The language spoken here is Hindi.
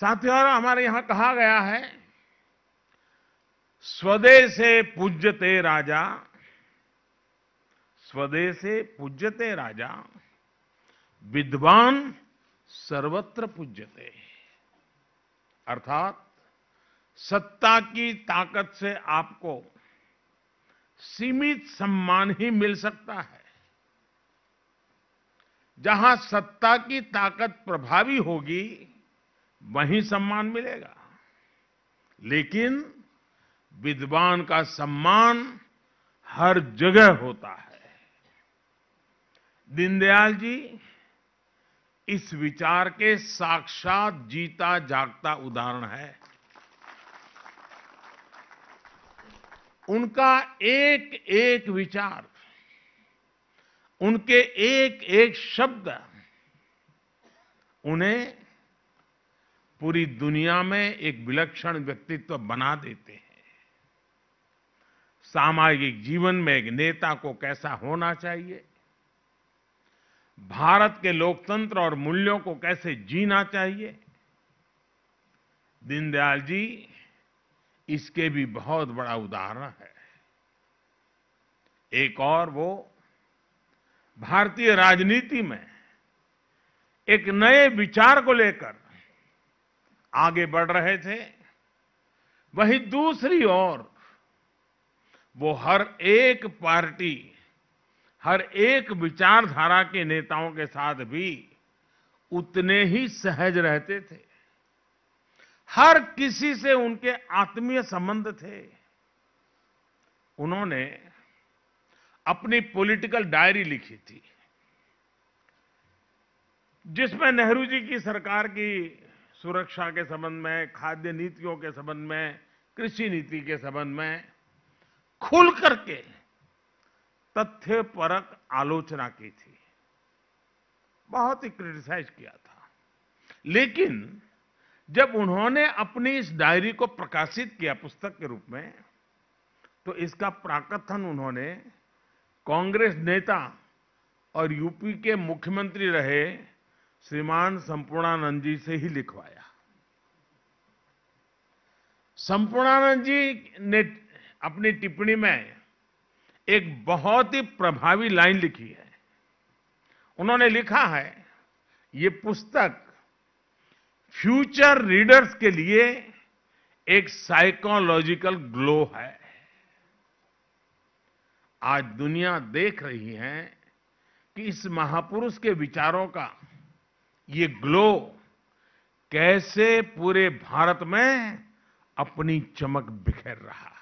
साथियों हमारे यहां कहा गया है स्वदेश से पूज्यते राजा स्वदेश से पूज्यते राजा विद्वान सर्वत्र पूज्यते अर्थात सत्ता की ताकत से आपको सीमित सम्मान ही मिल सकता है जहां सत्ता की ताकत प्रभावी होगी वहीं सम्मान मिलेगा लेकिन विद्वान का सम्मान हर जगह होता है दीनदयाल जी इस विचार के साक्षात जीता जागता उदाहरण है उनका एक एक विचार उनके एक एक शब्द उन्हें पूरी दुनिया में एक विलक्षण व्यक्तित्व बना देते हैं सामाजिक जीवन में एक नेता को कैसा होना चाहिए भारत के लोकतंत्र और मूल्यों को कैसे जीना चाहिए दीनदयाल जी इसके भी बहुत बड़ा उदाहरण है एक और वो भारतीय राजनीति में एक नए विचार को लेकर आगे बढ़ रहे थे वहीं दूसरी ओर वो हर एक पार्टी हर एक विचारधारा के नेताओं के साथ भी उतने ही सहज रहते थे हर किसी से उनके आत्मीय संबंध थे उन्होंने अपनी पॉलिटिकल डायरी लिखी थी जिसमें नेहरू जी की सरकार की सुरक्षा के संबंध में खाद्य नीतियों के संबंध में कृषि नीति के संबंध में खुल करके तथ्य परक आलोचना की थी बहुत ही क्रिटिसाइज किया था लेकिन जब उन्होंने अपनी इस डायरी को प्रकाशित किया पुस्तक के रूप में तो इसका प्राकथन उन्होंने कांग्रेस नेता और यूपी के मुख्यमंत्री रहे श्रीमान संपूर्णानंद जी से ही लिखवाया संपूर्णानंद जी ने अपनी टिप्पणी में एक बहुत ही प्रभावी लाइन लिखी है उन्होंने लिखा है ये पुस्तक फ्यूचर रीडर्स के लिए एक साइकोलॉजिकल ग्लो है आज दुनिया देख रही है कि इस महापुरुष के विचारों का ये ग्लो कैसे पूरे भारत में अपनी चमक बिखेर रहा है